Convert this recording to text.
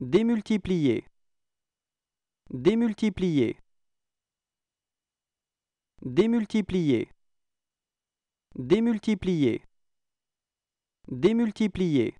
Démultiplier. Démultiplier. Démultiplier. Démultiplier. Démultiplier.